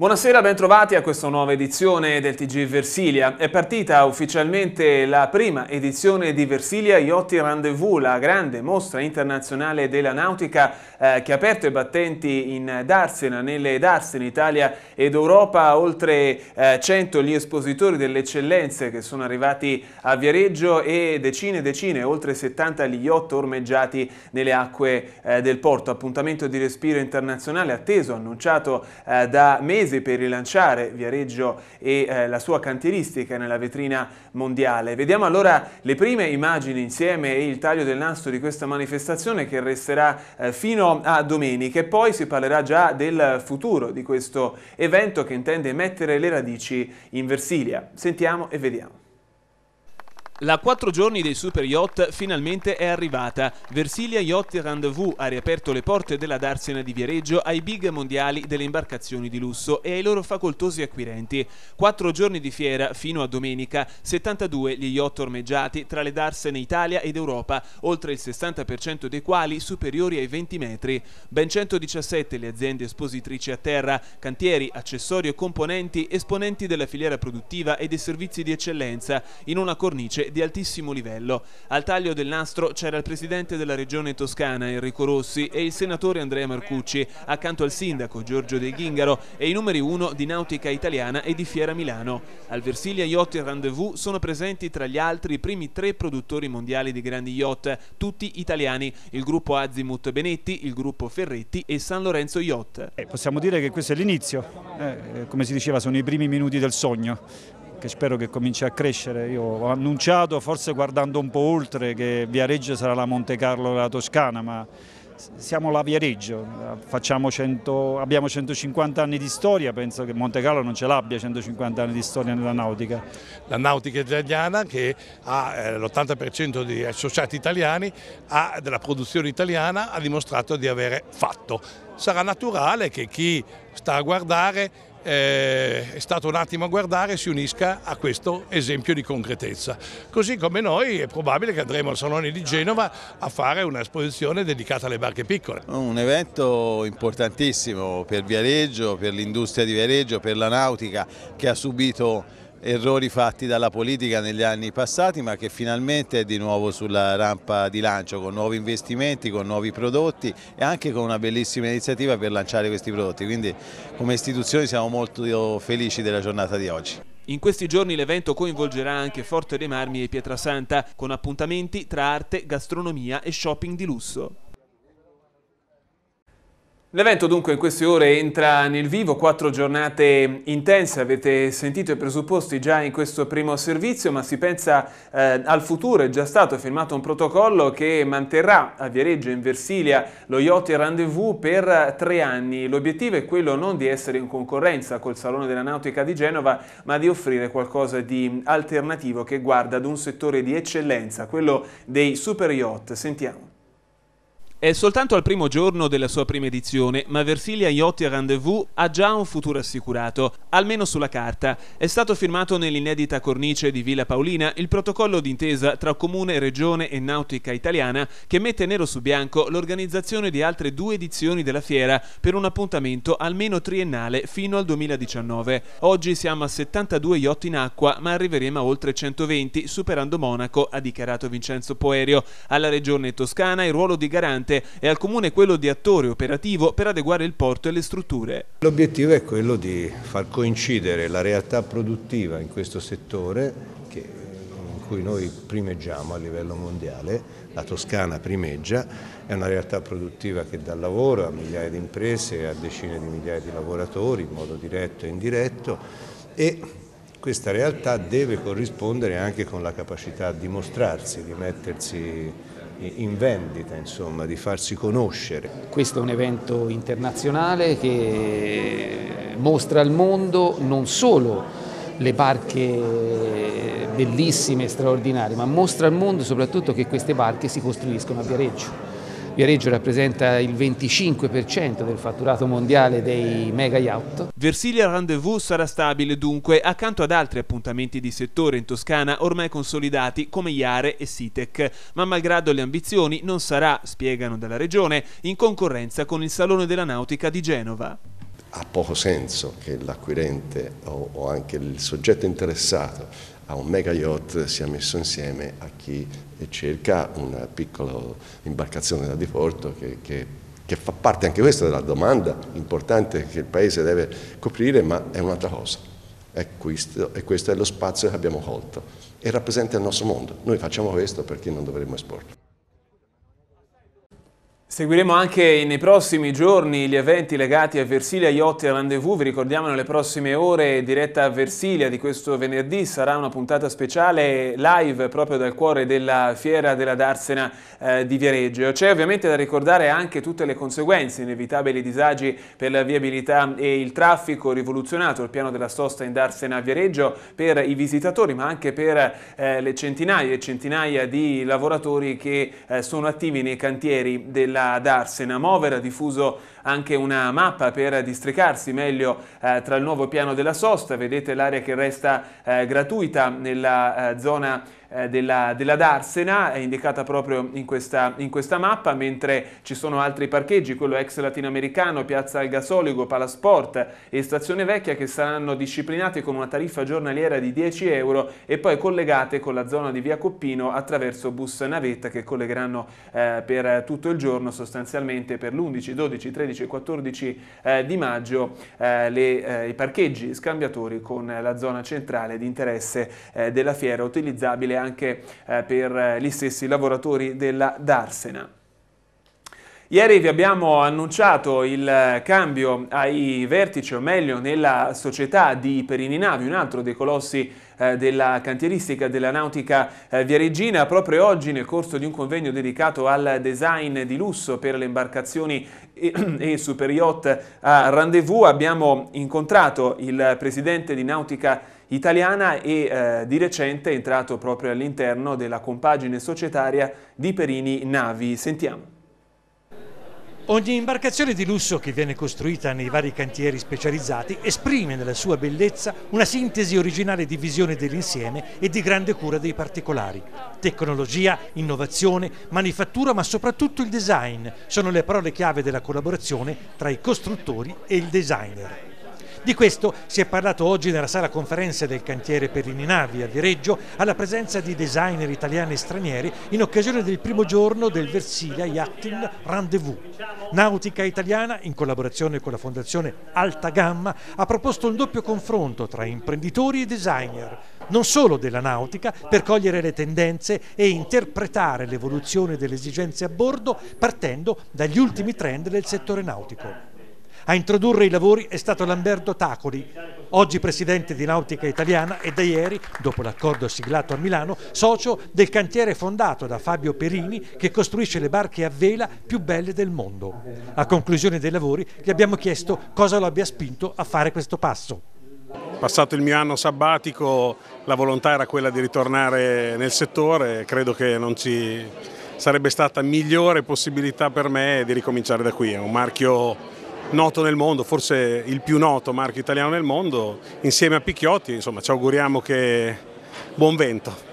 Buonasera, bentrovati a questa nuova edizione del TG Versilia. È partita ufficialmente la prima edizione di Versilia Yachty Rendezvous, la grande mostra internazionale della nautica eh, che ha aperto i battenti in Darsena, nelle Darsena, Italia ed Europa. Oltre eh, 100 gli espositori delle eccellenze che sono arrivati a Viareggio e decine e decine, oltre 70 gli yacht ormeggiati nelle acque eh, del porto. Appuntamento di respiro internazionale atteso, annunciato eh, da mesi mese per rilanciare Viareggio e eh, la sua cantieristica nella vetrina mondiale. Vediamo allora le prime immagini insieme e il taglio del nastro di questa manifestazione che resterà eh, fino a domenica e poi si parlerà già del futuro di questo evento che intende mettere le radici in Versilia. Sentiamo e vediamo. La quattro giorni dei super yacht finalmente è arrivata. Versilia Yacht Rendezvous ha riaperto le porte della Darsena di Viareggio ai big mondiali delle imbarcazioni di lusso e ai loro facoltosi acquirenti. Quattro giorni di fiera fino a domenica, 72 gli yacht ormeggiati tra le Darsene Italia ed Europa, oltre il 60% dei quali superiori ai 20 metri. Ben 117 le aziende espositrici a terra, cantieri, accessori e componenti, esponenti della filiera produttiva e dei servizi di eccellenza, in una cornice di altissimo livello. Al taglio del nastro c'era il presidente della regione toscana Enrico Rossi e il senatore Andrea Marcucci, accanto al sindaco Giorgio De Ghingaro e i numeri uno di nautica italiana e di Fiera Milano. Al Versilia Yacht Rendezvous sono presenti tra gli altri i primi tre produttori mondiali di grandi yacht, tutti italiani, il gruppo Azimut Benetti, il gruppo Ferretti e San Lorenzo Yacht. Eh, possiamo dire che questo è l'inizio, eh, eh come si diceva sono i primi minuti del sogno, che spero che cominci a crescere. Io ho annunciato, forse guardando un po' oltre, che Viareggio sarà la Monte Carlo della Toscana, ma siamo la Viareggio, 100, abbiamo 150 anni di storia, penso che Monte Carlo non ce l'abbia 150 anni di storia nella nautica. La nautica italiana che ha eh, l'80% di associati italiani, ha, della produzione italiana, ha dimostrato di avere fatto. Sarà naturale che chi sta a guardare eh, è stato un attimo a guardare si unisca a questo esempio di concretezza. Così come noi è probabile che andremo al Salone di Genova a fare un'esposizione dedicata alle barche piccole. Un evento importantissimo per Viareggio, per l'industria di Viareggio, per la nautica che ha subito errori fatti dalla politica negli anni passati ma che finalmente è di nuovo sulla rampa di lancio con nuovi investimenti, con nuovi prodotti e anche con una bellissima iniziativa per lanciare questi prodotti, quindi come istituzione siamo molto felici della giornata di oggi. In questi giorni l'evento coinvolgerà anche Forte dei Marmi e Pietrasanta, con appuntamenti tra arte, gastronomia e shopping di lusso. L'evento dunque in queste ore entra nel vivo, quattro giornate intense, avete sentito i presupposti già in questo primo servizio, ma si pensa eh, al futuro, è già stato firmato un protocollo che manterrà a Viareggio in Versilia lo Yacht Rendezvous per tre anni. L'obiettivo è quello non di essere in concorrenza col Salone della Nautica di Genova, ma di offrire qualcosa di alternativo che guarda ad un settore di eccellenza, quello dei super yacht. Sentiamo. È soltanto al primo giorno della sua prima edizione, ma Versilia Iotti Rendezvous ha già un futuro assicurato, almeno sulla carta. È stato firmato nell'inedita cornice di Villa Paolina il protocollo d'intesa tra Comune, Regione e Nautica Italiana che mette nero su bianco l'organizzazione di altre due edizioni della fiera per un appuntamento almeno triennale fino al 2019. Oggi siamo a 72 yacht in acqua, ma arriveremo a oltre 120, superando Monaco, ha dichiarato Vincenzo Poerio. Alla Regione Toscana il ruolo di garante Ponte e al Comune quello di attore operativo per adeguare il porto e le strutture. L'obiettivo è quello di far coincidere la realtà produttiva in questo settore che, in cui noi primeggiamo a livello mondiale, la Toscana primeggia, è una realtà produttiva che dà lavoro a migliaia di imprese, a decine di migliaia di lavoratori in modo diretto e indiretto e questa realtà deve corrispondere anche con la capacità di mostrarsi, di mettersi in vendita, insomma, di farsi conoscere. Questo è un evento internazionale che mostra al mondo non solo le barche bellissime e straordinarie, ma mostra al mondo soprattutto che queste barche si costruiscono a Viareggio. Viareggio rappresenta il 25% del fatturato mondiale dei mega yacht. Versilia Rendezvous sarà stabile dunque accanto ad altri appuntamenti di settore in Toscana ormai consolidati come Iare e Sitec, ma malgrado le ambizioni non sarà, spiegano dalla regione, in concorrenza con il Salone della Nautica di Genova ha poco senso che l'acquirente o, anche il soggetto interessato a un mega yacht sia messo insieme a chi e cerca una piccola imbarcazione da diporto che, che, che fa parte anche questa della domanda importante che il Paese deve coprire, ma è un'altra cosa. È questo, e questo è lo spazio che abbiamo colto e rappresenta il nostro mondo. Noi facciamo questo perché non dovremmo esporlo. Seguiremo anche nei prossimi giorni gli eventi legati a Versilia Yacht e Rendezvous, vi ricordiamo nelle prossime ore diretta a Versilia di questo venerdì sarà una puntata speciale live proprio dal cuore della fiera della Darsena eh, di Viareggio. C'è ovviamente da ricordare anche tutte le conseguenze, inevitabili disagi per la viabilità e il traffico rivoluzionato, il piano della sosta in Darsena a Viareggio per i visitatori ma anche per eh, le centinaia e centinaia di lavoratori che eh, sono attivi nei cantieri della della Darsena. Move era diffuso anche una mappa per districarsi meglio eh, tra il nuovo piano della sosta, vedete l'area che resta eh, gratuita nella eh, zona eh, della, della, Darsena, è indicata proprio in questa, in questa, mappa, mentre ci sono altri parcheggi, quello ex latinoamericano, piazza al gasoligo Palasport e Stazione Vecchia che saranno disciplinate con una tariffa giornaliera di 10 euro e poi collegate con la zona di via Coppino attraverso bus navetta che collegheranno eh, per tutto il giorno sostanzialmente per l'11, 12, 13 13 e 14 eh, di maggio eh, le, eh, i parcheggi scambiatori con la zona centrale di interesse eh, della fiera, utilizzabile anche per gli stessi lavoratori della Darsena. Ieri vi abbiamo annunciato il cambio ai vertici, o meglio nella società di Perini Navi, un altro dei colossi eh, della cantieristica della nautica eh, viareggina. Proprio oggi, nel corso di un convegno dedicato al design di lusso per le imbarcazioni e, e super yacht a Rendezvous, abbiamo incontrato il presidente di Nautica italiana e eh, di recente è entrato proprio all'interno della compagine societaria di Perini Navi. Sentiamo. Ogni imbarcazione di lusso che viene costruita nei vari cantieri specializzati esprime nella sua bellezza una sintesi originale di visione dell'insieme e di grande cura dei particolari. Tecnologia, innovazione, manifattura ma soprattutto il design sono le parole chiave della collaborazione tra i costruttori e il designer. Di questo si è parlato oggi nella sala conferenze del cantiere Perini Navi a Viareggio alla presenza di designer italiani e stranieri in occasione del primo giorno del Versilia Yachting Rendezvous. Nautica Italiana, in collaborazione con la Fondazione Alta Gamma, ha proposto un doppio confronto tra imprenditori e designer, non solo della nautica, per cogliere le tendenze e interpretare l'evoluzione delle esigenze a bordo partendo dagli ultimi trend del settore nautico. A introdurre i lavori è stato Lamberto Tacoli, oggi presidente di Nautica Italiana e da ieri, dopo l'accordo siglato a Milano, socio del cantiere fondato da Fabio Perini che costruisce le barche a vela più belle del mondo. A conclusione dei lavori gli abbiamo chiesto cosa lo abbia spinto a fare questo passo. Passato il mio anno sabbatico la volontà era quella di ritornare nel settore, credo che non ci sarebbe stata migliore possibilità per me di ricominciare da qui, è un marchio noto nel mondo, forse il più noto marchio italiano nel mondo, insieme a Picchiotti, insomma ci auguriamo che buon vento.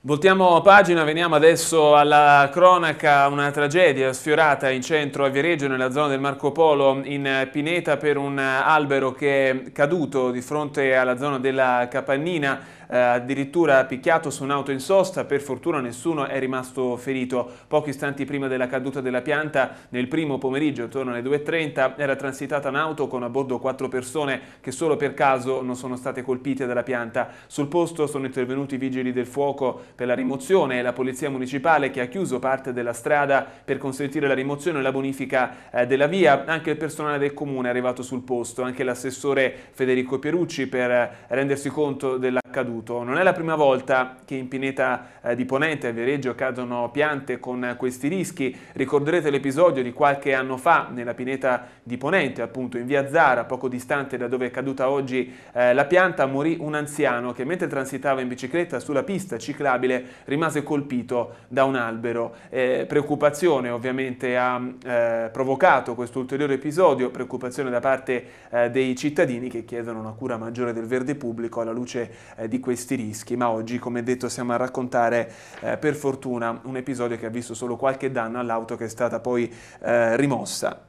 Voltiamo pagina, veniamo adesso alla cronaca, una tragedia sfiorata in centro a Viareggio nella zona del Marco Polo in Pineta per un albero che è caduto di fronte alla zona della Capannina eh, addirittura picchiato su un'auto in sosta, per fortuna nessuno è rimasto ferito. Pochi istanti prima della caduta della pianta, nel primo pomeriggio, intorno alle 2.30, era transitata un'auto con a bordo quattro persone che solo per caso non sono state colpite dalla pianta. Sul posto sono intervenuti i vigili del fuoco per la rimozione e la polizia municipale che ha chiuso parte della strada per consentire la rimozione e la bonifica eh, della via. Anche il personale del comune è arrivato sul posto, anche l'assessore Federico Pierucci per eh, rendersi conto dell'accaduto accaduto. Non è la prima volta che in Pineta eh, di Ponente e Viareggio cadono piante con eh, questi rischi. Ricorderete l'episodio di qualche anno fa nella Pineta di Ponente, appunto in via Zara, poco distante da dove è caduta oggi eh, la pianta, morì un anziano che mentre transitava in bicicletta sulla pista ciclabile rimase colpito da un albero. Eh, preoccupazione ovviamente ha eh, provocato questo ulteriore episodio, preoccupazione da parte dei cittadini che chiedono una cura maggiore del verde pubblico alla luce di questo questi rischi, ma oggi come detto siamo a raccontare eh, per fortuna un episodio che ha visto solo qualche danno all'auto che è stata poi eh, rimossa.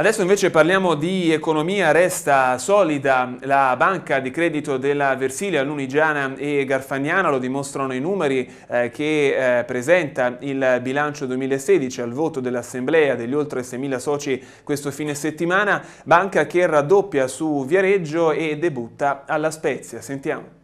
Adesso invece parliamo di economia, resta solida la banca di credito della Versilia, Lunigiana e Garfagnana, lo dimostrano i numeri eh, che eh, presenta il bilancio 2016 al voto dell'Assemblea degli oltre 6.000 soci questo fine settimana, banca che raddoppia su Viareggio e debutta alla Spezia. Sentiamo.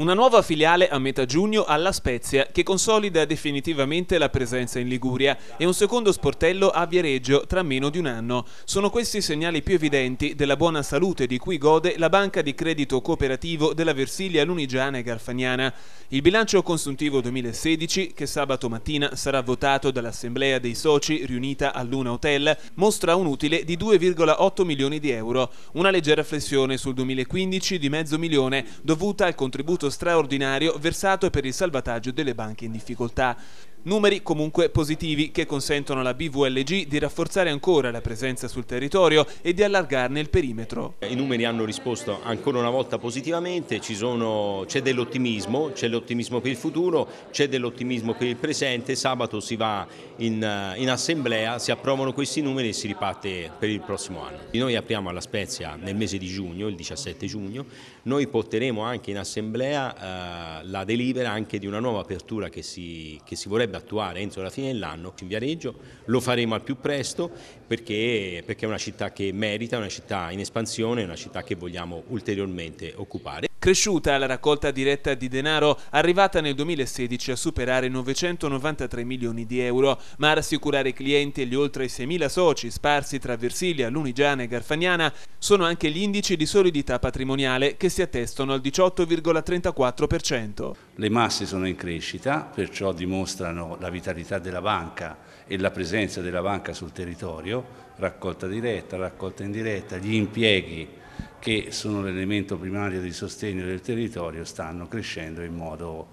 Una nuova filiale a metà giugno alla Spezia che consolida definitivamente la presenza in Liguria e un secondo sportello a Viareggio tra meno di un anno. Sono questi i segnali più evidenti della buona salute di cui gode la banca di credito cooperativo della Versilia Lunigiana e Garfagnana. Il bilancio consuntivo 2016, che sabato mattina sarà votato dall'Assemblea dei soci riunita al Luna Hotel, mostra un utile di 2,8 milioni di euro, una leggera flessione sul 2015 di mezzo milione dovuta al contributo straordinario versato per il salvataggio delle banche in difficoltà. Numeri comunque positivi che consentono alla BVLG di rafforzare ancora la presenza sul territorio e di allargarne il perimetro. I numeri hanno risposto ancora una volta positivamente, c'è dell'ottimismo, c'è l'ottimismo per il futuro, c'è dell'ottimismo per il presente, sabato si va in, eh, in, assemblea, si approvano questi numeri e si riparte per il prossimo anno. Noi apriamo alla Spezia nel mese di giugno, il 17 giugno, noi porteremo anche in assemblea eh, la delibera anche di una nuova apertura che si, che si vorrebbe da attuare entro la fine dell'anno in Viareggio, lo faremo al più presto perché, perché è una città che merita, una città in espansione, una città che vogliamo ulteriormente occupare. Cresciuta la raccolta diretta di denaro, arrivata nel 2016 a superare 993 milioni di euro, ma a rassicurare i clienti e gli oltre 6.000 soci sparsi tra Versilia, Lunigiana e Garfagnana sono anche gli indici di solidità patrimoniale che si attestano al 18,34%. Le masse sono in crescita, perciò dimostrano la vitalità della banca e la presenza della banca sul territorio, raccolta diretta, raccolta indiretta, gli impieghi che sono l'elemento primario di sostegno del territorio, stanno crescendo in modo,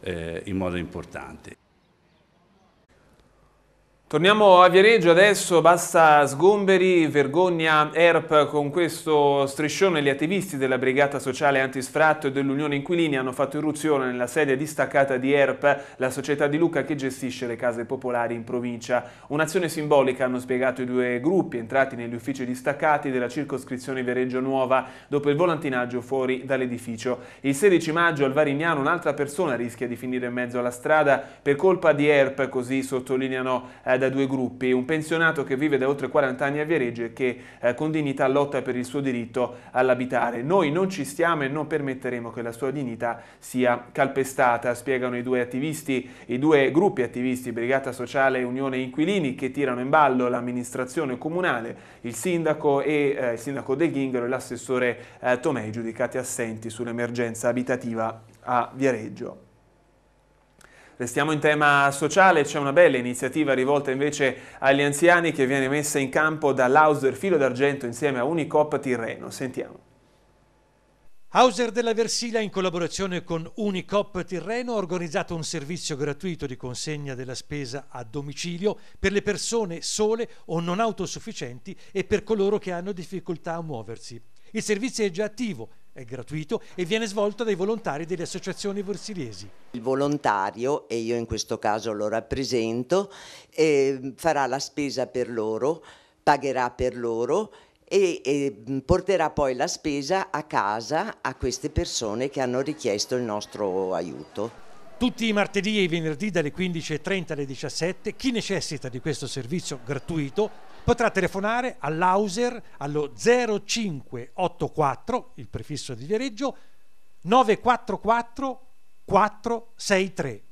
eh, in modo importante. Torniamo a Viareggio adesso, basta sgomberi, vergogna ERP con questo striscione. Gli attivisti della Brigata Sociale Antisfratto e dell'Unione Inquilini hanno fatto irruzione nella sede distaccata di ERP, la società di Luca che gestisce le case popolari in provincia. Un'azione simbolica hanno spiegato i due gruppi entrati negli uffici distaccati della circoscrizione Viareggio Nuova dopo il volantinaggio fuori dall'edificio. Il 16 maggio al Varignano un'altra persona rischia di finire in mezzo alla strada per colpa di ERP, così sottolineano eh, da due gruppi, un pensionato che vive da oltre 40 anni a Viareggio e che eh, con dignità lotta per il suo diritto all'abitare. Noi non ci stiamo e non permetteremo che la sua dignità sia calpestata, spiegano i due attivisti, i due gruppi attivisti, Brigata Sociale e Unione Inquilini, che tirano in ballo l'amministrazione comunale, il sindaco, e, eh, il sindaco De Ginghero e l'assessore eh, Tomei, giudicati assenti sull'emergenza abitativa a Viareggio. Restiamo in tema sociale, c'è una bella iniziativa rivolta invece agli anziani che viene messa in campo dall'Auser Filo d'Argento insieme a Unicop Tirreno. Sentiamo. Hauser della Versila in collaborazione con Unicop Tirreno ha organizzato un servizio gratuito di consegna della spesa a domicilio per le persone sole o non autosufficienti e per coloro che hanno difficoltà a muoversi. Il servizio è già attivo è gratuito e viene svolto dai volontari delle associazioni versiliesi. Il volontario, e io in questo caso lo rappresento, eh, farà la spesa per loro, pagherà per loro e, e, mm, porterà poi la spesa a casa a queste persone che hanno richiesto il nostro aiuto. Tutti i martedì e i venerdì dalle 15.30 alle 17 chi necessita di questo servizio gratuito potrà telefonare all'Auser allo 0584, il prefisso di Viareggio, 944 463.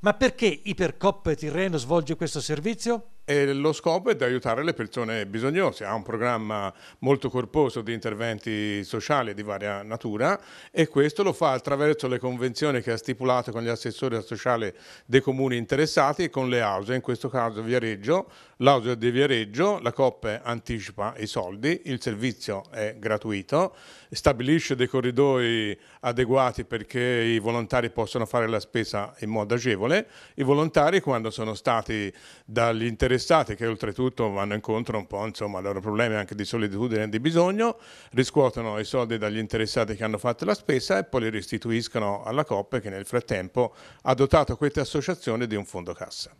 Ma perché Ipercop Tirreno svolge questo servizio? E lo scopo è di aiutare le persone bisognose, ha un programma molto corposo di interventi sociali di varia natura e questo lo fa attraverso le convenzioni che ha stipulato con gli assessori sociali dei comuni interessati e con le AUSE, in questo caso Viareggio, L'audio di Viareggio, la COP anticipa i soldi, il servizio è gratuito, stabilisce dei corridoi adeguati perché i volontari possano fare la spesa in modo agevole. I volontari quando sono stati dagli interessati, che oltretutto vanno incontro un po' insomma, ai loro problemi anche di solitudine e di bisogno, riscuotono i soldi dagli interessati che hanno fatto la spesa e poi li restituiscono alla COP che nel frattempo ha dotato questa associazione di un fondo cassa.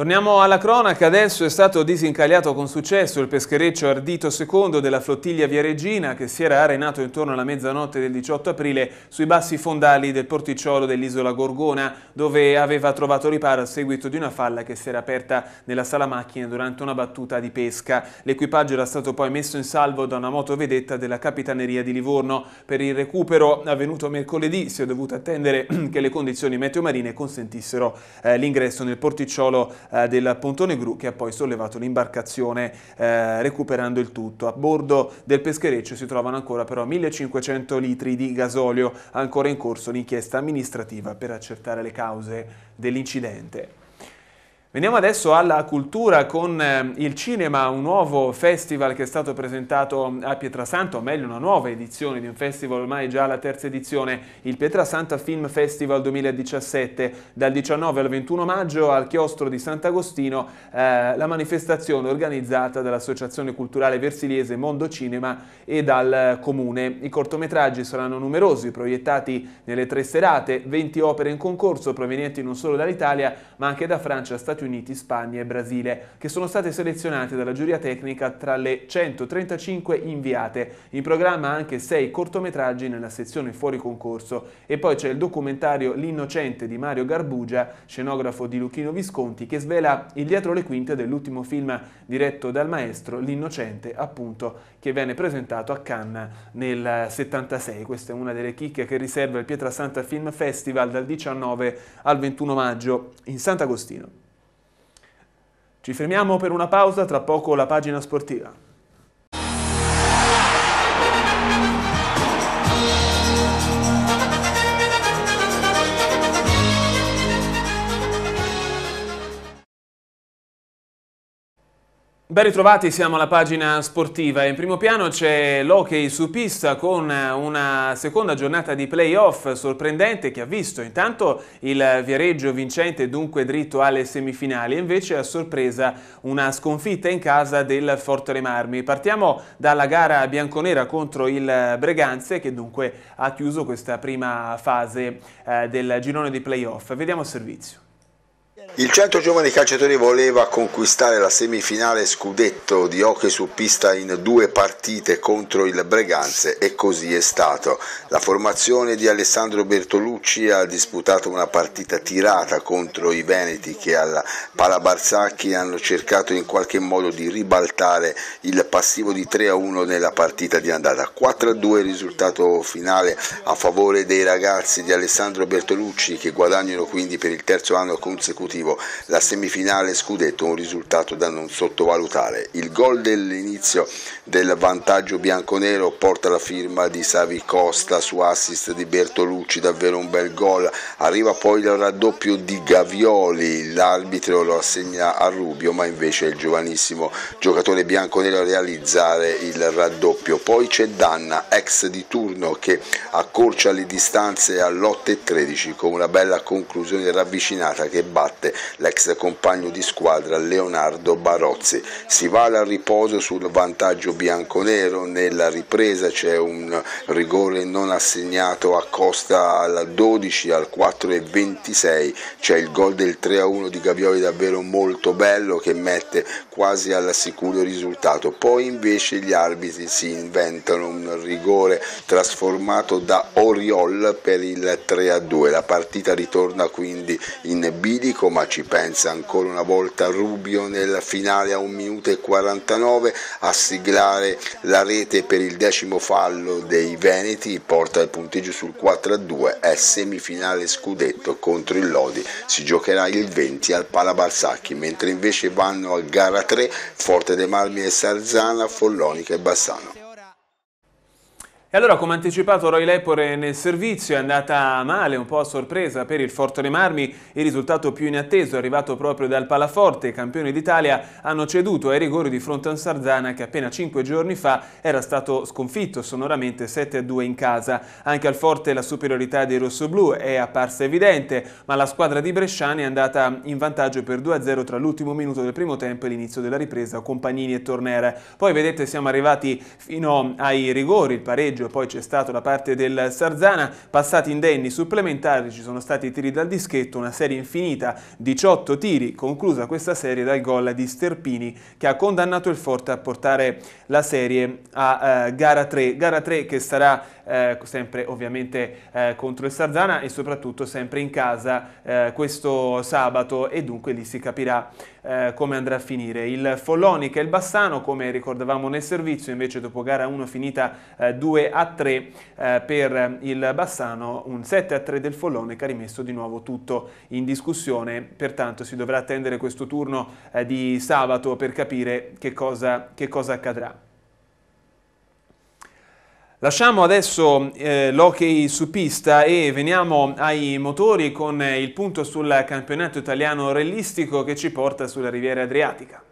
Torniamo alla cronaca, adesso è stato disincagliato con successo il peschereccio Ardito II della flottiglia Via Regina che si era arenato intorno alla mezzanotte del 18 aprile sui bassi fondali del porticciolo dell'isola Gorgona dove aveva trovato riparo a seguito di una falla che si era aperta nella sala macchine durante una battuta di pesca. L'equipaggio era stato poi messo in salvo da una motovedetta della Capitaneria di Livorno. Per il recupero avvenuto mercoledì si è dovuto attendere che le condizioni meteo marine consentissero eh, l'ingresso nel porticciolo eh, del pontone gru che ha poi sollevato l'imbarcazione eh, recuperando il tutto. A bordo del peschereccio si trovano ancora però 1500 litri di gasolio, ancora in corso l'inchiesta amministrativa per accertare le cause dell'incidente. Veniamo adesso alla cultura con eh, il cinema, un nuovo festival che è stato presentato a Pietrasanto, o meglio una nuova edizione di un festival ormai già la terza edizione, il Pietrasanta Film Festival 2017. Dal 19 al 21 maggio al chiostro di Sant'Agostino eh, la manifestazione organizzata dall'Associazione Culturale Versiliese Mondo Cinema e dal eh, Comune. I cortometraggi saranno numerosi, proiettati nelle tre serate, 20 opere in concorso provenienti non solo dall'Italia ma anche da Francia, Stati Stati Uniti, Spagna e Brasile, che sono state selezionate dalla giuria tecnica tra le 135 inviate. In programma anche 6 cortometraggi nella sezione fuori concorso e poi c'è il documentario L'innocente di Mario Garbugia, scenografo di Luchino Visconti, che svela il dietro le quinte dell'ultimo film diretto dal maestro L'innocente, appunto, che venne presentato a Cannes nel 76. Questa è una delle chicche che riserva il Pietrasanta Film Festival dal 19 al 21 maggio in Sant'Agostino. Ci fermiamo per una pausa, tra poco la pagina sportiva. Ben ritrovati, siamo alla pagina sportiva. In primo piano c'è l'hockey su pista con una seconda giornata di playoff sorprendente che ha visto intanto il Viareggio vincente dunque dritto alle semifinali e invece a sorpresa una sconfitta in casa del Forte Marmi. Partiamo dalla gara bianconera contro il Breganze che dunque ha chiuso questa prima fase eh, del girone di playoff. Vediamo il servizio. Il Centro Giovani Calciatori voleva conquistare la semifinale scudetto di hockey su pista in due partite contro il Breganze e così è stato. La formazione di Alessandro Bertolucci ha disputato una partita tirata contro i Veneti che alla Palabarzzacchi hanno cercato in qualche modo di ribaltare il passivo di 3-1 nella partita di andata. 4-2 il risultato finale a favore dei ragazzi di Alessandro Bertolucci che guadagnano quindi per il terzo anno consecutivo positivo la semifinale scudetto, un risultato da non sottovalutare. Il gol dell'inizio del vantaggio bianconero porta la firma di Savi Costa su assist di Bertolucci, davvero un bel gol. Arriva poi il raddoppio di Gavioli, l'arbitro lo assegna a Rubio, ma invece è il giovanissimo giocatore bianconero a realizzare il raddoppio. Poi c'è Danna, ex di turno, che accorcia le distanze all'8 13 con una bella conclusione ravvicinata che batte Firenze l'ex compagno di squadra Leonardo Barozzi. Si va al riposo sul vantaggio bianconero, nella ripresa c'è un rigore non assegnato a Costa al 12, al 4 e 26, c'è il gol del 3 a 1 di Gavioli davvero molto bello che mette quasi al sicuro risultato. Poi invece gli arbitri si inventano un rigore trasformato da Oriol per il 3 a 2. La partita ritorna quindi in bilico ma Roma ci pensa ancora una volta Rubio nel finale a 1 minuto e 49 a siglare la rete per il decimo fallo dei Veneti, porta il punteggio sul 4 a 2, è semifinale scudetto contro il Lodi, si giocherà il 20 al Palabalsacchi, mentre invece vanno a gara 3 Forte De Marmi e Sarzana, Follonica e Bassano. E allora, come anticipato, Roy Lepore nel servizio è andata male, un po' a sorpresa per il Forte Marmi. Il risultato più inatteso è arrivato proprio dal Palaforte. I campioni d'Italia hanno ceduto ai rigori di fronte a Sarzana che appena cinque giorni fa era stato sconfitto sonoramente 7-2 in casa. Anche al Forte la superiorità dei rossoblù è apparsa evidente, ma la squadra di Bresciani è andata in vantaggio per 2-0 tra l'ultimo minuto del primo tempo e l'inizio della ripresa con Pagnini e Tornera. Poi vedete siamo arrivati fino ai rigori, il pareggio pareggio poi c'è stato da parte del Sarzana, passati indenni supplementari ci sono stati i tiri dal dischetto, una serie infinita, 18 tiri, conclusa questa serie dal gol di Sterpini che ha condannato il Forte a portare la serie a eh, gara 3, gara 3 che sarà eh, sempre ovviamente eh, contro il Sarzana e soprattutto sempre in casa eh, questo sabato e dunque lì si capirà eh, come andrà a finire. Il Follonica e il Bassano come ricordavamo nel servizio invece dopo gara 1 finita 2 eh, 2 a 3 eh, per il Bassano, un 7 a 3 del Follone che ha rimesso di nuovo tutto in discussione, pertanto si dovrà attendere questo turno eh, di sabato per capire che cosa, che cosa accadrà. Lasciamo adesso eh, l'hockey su pista e veniamo ai motori con il punto sul campionato italiano rellistico che ci porta sulla Riviera Adriatica.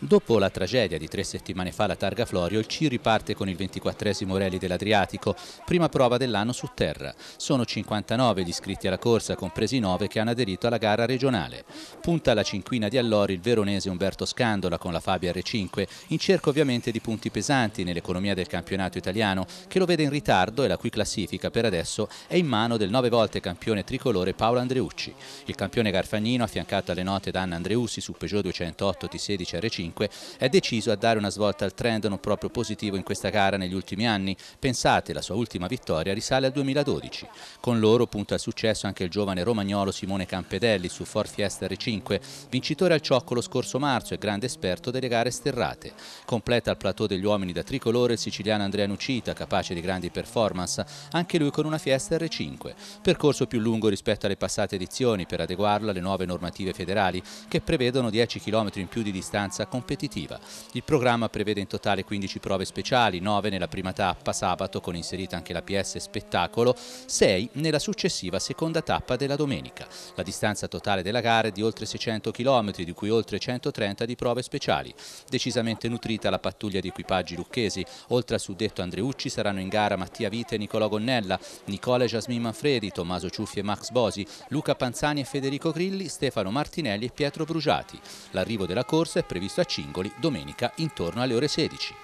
Dopo la tragedia di tre settimane fa alla Targa Florio, il C riparte con il 24 Rally dell'Adriatico, prima prova dell'anno su terra. Sono 59 gli iscritti alla corsa, compresi 9 che hanno aderito alla gara regionale. Punta alla cinquina di allori il veronese Umberto Scandola con la Fabia R5, in cerca ovviamente di punti pesanti nell'economia del campionato italiano, che lo vede in ritardo e la cui classifica per adesso è in mano del nove volte campione tricolore Paolo Andreucci. Il campione Garfagnino, affiancato alle note da Anna Andreussi su Peugeot 208 T16 R5, 5, è deciso a dare una svolta al trend non proprio positivo in questa gara negli ultimi anni. Pensate, la sua ultima vittoria risale al 2012. Con loro punta al successo anche il giovane romagnolo Simone Campedelli su Ford Fiesta R5, vincitore al ciocco lo scorso marzo e grande esperto delle gare sterrate. Completa il plateau degli uomini da tricolore il siciliano Andrea Nucita, capace di grandi performance, anche lui con una Fiesta R5. Percorso più lungo rispetto alle passate edizioni per adeguarlo alle nuove normative federali che prevedono 10 km in più di distanza con competitiva. Il programma prevede in totale 15 prove speciali, 9 nella prima tappa sabato con inserita anche la PS Spettacolo, 6 nella successiva seconda tappa della domenica. La distanza totale della gara è di oltre 600 km, di cui oltre 130 di prove speciali. Decisamente nutrita la pattuglia di equipaggi lucchesi, oltre al suddetto Andreucci saranno in gara Mattia Vite e Nicolò Gonnella, Nicola e Jasmin Manfredi, Tommaso Ciuffi e Max Bosi, Luca Panzani e Federico Grilli, Stefano Martinelli e Pietro Brugiati. L'arrivo della corsa è previsto a Cingoli domenica intorno alle ore 16.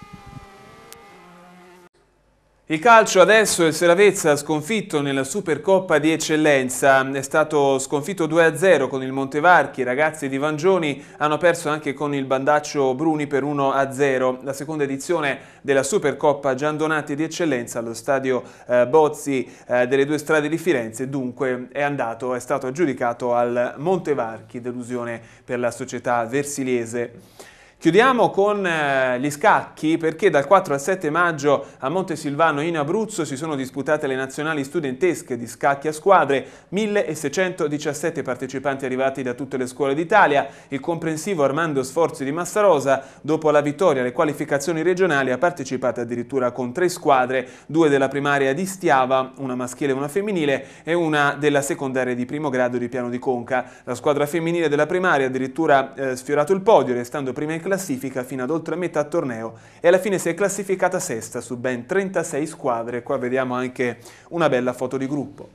Il calcio adesso è il Seravezza sconfitto nella Supercoppa di Eccellenza, è stato sconfitto 2-0 con il Montevarchi, i ragazzi di Vangioni hanno perso anche con il bandaccio Bruni per 1-0. La seconda edizione della Supercoppa Giandonati di Eccellenza allo stadio eh, Bozzi eh, delle due strade di Firenze dunque è andato, è stato aggiudicato al Montevarchi, delusione per la società versiliese. Chiudiamo con eh, gli scacchi perché dal 4 al 7 maggio a Montesilvano in Abruzzo si sono disputate le nazionali studentesche di scacchi a squadre, 1617 partecipanti arrivati da tutte le scuole d'Italia, il comprensivo Armando Sforzi di Massarosa dopo la vittoria alle qualificazioni regionali ha partecipato addirittura con tre squadre, due della primaria di Stiava, una maschile e una femminile e una della secondaria di primo grado di Piano di Conca. La squadra femminile della primaria addirittura eh, sfiorato il podio restando prima in classifica classifica fino ad oltre metà torneo e alla fine si è classificata sesta su ben 36 squadre. Qua vediamo anche una bella foto di gruppo.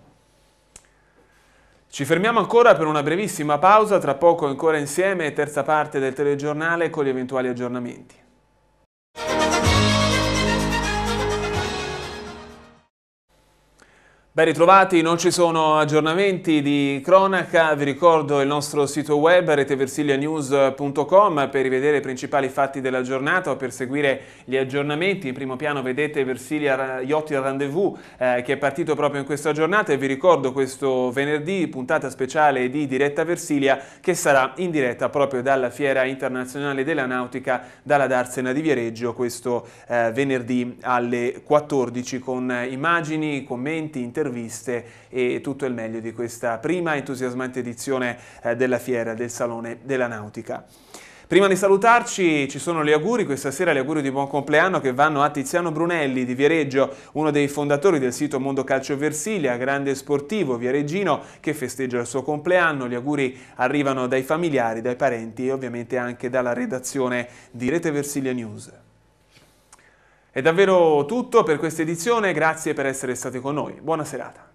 Ci fermiamo ancora per una brevissima pausa, tra poco ancora insieme terza parte del telegiornale con gli eventuali aggiornamenti. Ben ritrovati, non ci sono aggiornamenti di cronaca, vi ricordo il nostro sito web reteversilianews.com per rivedere i principali fatti della giornata o per seguire gli aggiornamenti. In primo piano vedete Versilia Iotti Rendezvous eh, che è partito proprio in questa giornata e vi ricordo questo venerdì puntata speciale di Diretta Versilia che sarà in diretta proprio dalla Fiera Internazionale della Nautica dalla Darsena di Viareggio questo eh, venerdì alle 14 con immagini, commenti, interventi interviste e tutto il meglio di questa prima entusiasmante edizione eh, della fiera del Salone della Nautica. Prima di salutarci ci sono gli auguri, questa sera gli auguri di buon compleanno che vanno a Tiziano Brunelli di Viareggio, uno dei fondatori del sito Mondo Calcio Versilia, grande sportivo viareggino che festeggia il suo compleanno. Gli auguri arrivano dai familiari, dai parenti e ovviamente anche dalla redazione di Rete Versilia News. È davvero tutto per questa edizione, grazie per essere stati con noi. Buona serata.